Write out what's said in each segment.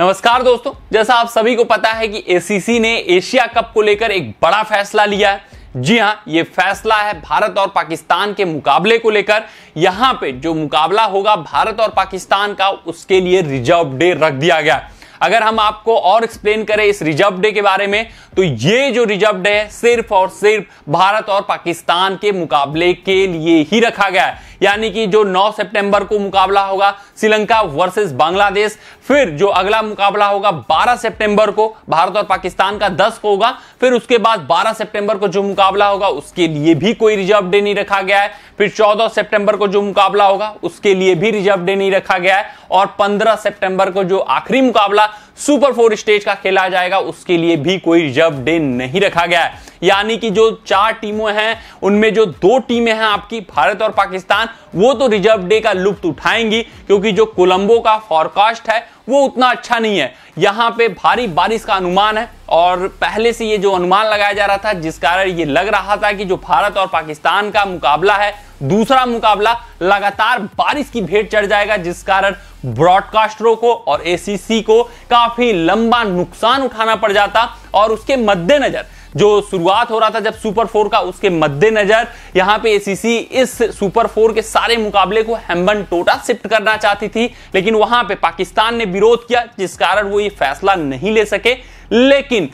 नमस्कार दोस्तों जैसा आप सभी को पता है कि एसीसी ने एशिया कप को लेकर एक बड़ा फैसला लिया है जी हाँ ये फैसला है भारत और पाकिस्तान के मुकाबले को लेकर यहां पे जो मुकाबला होगा भारत और पाकिस्तान का उसके लिए रिजर्व डे रख दिया गया है अगर हम आपको और एक्सप्लेन करें इस रिजर्व डे के बारे में तो ये जो रिजर्व डे है सिर्फ और सिर्फ भारत और पाकिस्तान के मुकाबले के लिए ही रखा गया है यानी कि जो 9 सितंबर को मुकाबला होगा श्रीलंका वर्सेस बांग्लादेश फिर जो अगला मुकाबला होगा 12 सितंबर को भारत और पाकिस्तान का 10 को होगा फिर उसके बाद 12 सितंबर को जो मुकाबला होगा उसके लिए भी कोई रिजर्व डे नहीं रखा गया है फिर 14 सितंबर को जो मुकाबला होगा उसके लिए भी रिजर्व डे नहीं रखा गया है और 15 सितंबर को जो आखिरी मुकाबला जाएगा सुपर फोर स्टेज का खेला जाएगा उसके लिए भी कोई रिजर्व डे नहीं रखा गया है यानी कि जो चार टीमों हैं उनमें जो दो टीमें हैं आपकी भारत और पाकिस्तान वो तो रिजर्व डे का लुप्त उठाएंगी क्योंकि जो कोलंबो का फॉरकास्ट है वो उतना अच्छा नहीं है यहाँ पे भारी बारिश का अनुमान है और पहले से ये जो अनुमान लगाया जा रहा था जिस कारण ये लग रहा था कि जो भारत और पाकिस्तान का मुकाबला है दूसरा मुकाबला लगातार बारिश की भेंट चढ़ जाएगा जिस कारण ब्रॉडकास्टरों को और एसीसी को काफी लंबा नुकसान उठाना पड़ जाता और उसके मद्देनजर जो शुरुआत हो रहा था जब सुपर फोर का उसके मद्देनजर यहां पे एसीसी इस सुपर फोर के सारे मुकाबले को हेम्बन टोटा शिफ्ट करना चाहती थी लेकिन वहां पे पाकिस्तान ने विरोध किया जिस कारण वो ये फैसला नहीं ले सके लेकिन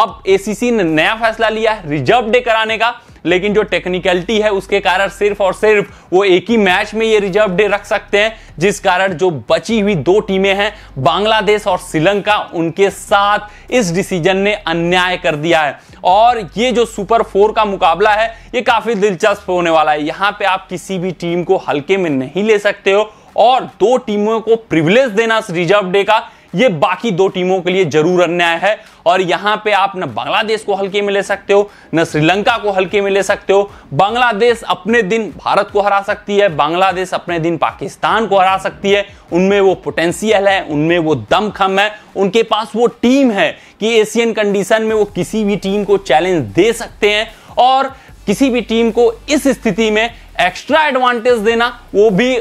अब एसीसी ने नया फैसला लिया रिजर्व डे कराने का लेकिन जो टेक्निकलिटी है उसके कारण सिर्फ और सिर्फ वो एक ही मैच में ये रिजर्व डे रख सकते हैं जिस कारण जो बची हुई दो टीमें हैं बांग्लादेश और श्रीलंका उनके साथ इस डिसीजन ने अन्याय कर दिया है और ये जो सुपर फोर का मुकाबला है ये काफी दिलचस्प होने वाला है यहां पे आप किसी भी टीम को हल्के में नहीं ले सकते हो और दो टीमों को प्रिविलेज देना रिजर्व डे का ये बाकी दो टीमों के लिए जरूर अन्याय है और यहां पे आप न बांग्लादेश को हल्के में ले सकते हो न श्रीलंका को हल्के में ले सकते हो बांग्लादेश अपने दिन भारत को हरा सकती है बांग्लादेश अपने दिन पाकिस्तान को हरा सकती है उनमें वो पोटेंशियल है उनमें वो दमखम है उनके पास वो टीम है कि एशियन कंडीशन में वो किसी भी टीम को चैलेंज दे सकते हैं और किसी भी टीम को इस स्थिति में एक्स्ट्रा एडवांटेज देना वो भी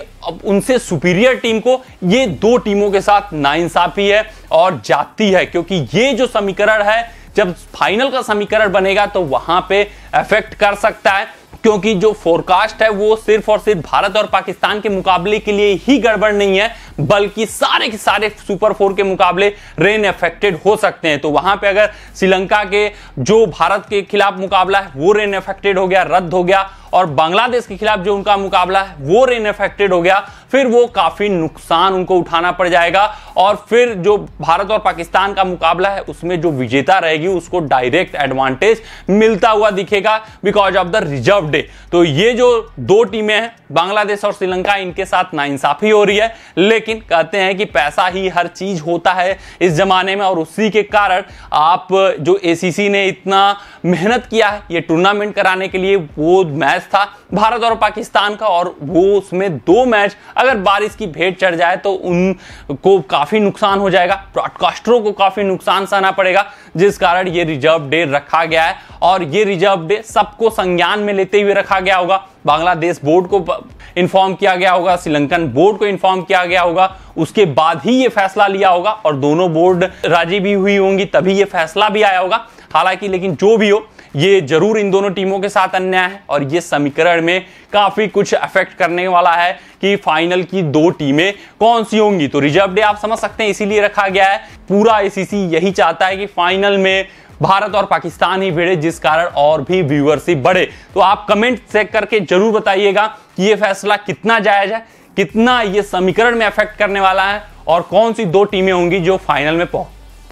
उनसे सुपीरियर टीम को ये दो टीमों के साथ नाइंसाफी है और जाती है क्योंकि ये जो समीकरण है जब फाइनल का समीकरण बनेगा तो वहां पे अफेक्ट कर सकता है क्योंकि जो फोरकास्ट है वो सिर्फ और सिर्फ भारत और पाकिस्तान के मुकाबले के लिए ही गड़बड़ नहीं है बल्कि सारे के सारे सुपर फोर के मुकाबले रेन अफेक्टेड हो सकते हैं तो वहां पे अगर श्रीलंका के जो भारत के खिलाफ मुकाबला है वो रेन अफेक्टेड हो गया रद्द हो गया और बांग्लादेश के खिलाफ जो उनका मुकाबला है वो रेन इफेक्टेड हो गया फिर वो काफी नुकसान उनको उठाना पड़ जाएगा और फिर जो भारत और पाकिस्तान का मुकाबला है उसमें जो विजेता रहेगी उसको डायरेक्ट एडवांटेज मिलता हुआ दिखेगा because of the reserve day तो ये जो दो टीमें हैं बांग्लादेश और श्रीलंका इनके साथ नाइंसाफी हो रही है लेकिन कहते हैं कि पैसा ही हर चीज होता है इस जमाने में और उसी के कारण आप जो एसीसी ने इतना मेहनत किया है ये टूर्नामेंट कराने के लिए वो मैच मैच था भारत और पाकिस्तान का और वो उसमें दो मैच अगर बारिश की भेंट चढ़ जाए तो उनको काफ़ी नुकसान हो जाएगा ब्रॉडकास्टरों को काफ़ी नुकसान सहना पड़ेगा जिस कारण ये रिजर्व डे रखा गया है और ये रिजर्व डे सबको संज्ञान में लेते हुए रखा गया होगा बांग्लादेश बोर्ड को इन्फॉर्म किया गया होगा श्रीलंकन बोर्ड को इन्फॉर्म किया गया होगा उसके बाद ही ये फैसला लिया होगा और दोनों बोर्ड राजी भी हुई होंगी तभी ये फैसला भी आया होगा हालांकि लेकिन जो भी हो ये जरूर इन दोनों टीमों के साथ अन्याय है और ये समीकरण में काफी कुछ अफेक्ट करने वाला है कि फाइनल की दो टीमें कौन सी होंगी तो रिजर्व डे आप समझ सकते हैं इसीलिए रखा गया है पूरा आईसीसी यही चाहता है कि फाइनल में भारत और पाकिस्तान ही भिड़े जिस कारण और भी व्यूअरशिप बढ़े तो आप कमेंट चेक करके जरूर बताइएगा कि ये फैसला कितना जायज है कितना ये समीकरण में अफेक्ट करने वाला है और कौन सी दो टीमें होंगी जो फाइनल में पहुंच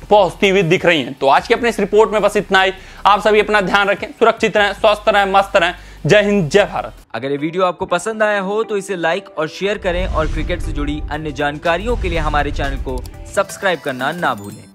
पहुंचती हुई दिख रही हैं तो आज के अपने इस रिपोर्ट में बस इतना ही आप सभी अपना ध्यान रखें सुरक्षित रहें स्वस्थ रहें मस्त रहें जय हिंद जय भारत अगर ये वीडियो आपको पसंद आया हो तो इसे लाइक और शेयर करें और क्रिकेट से जुड़ी अन्य जानकारियों के लिए हमारे चैनल को सब्सक्राइब करना ना भूलें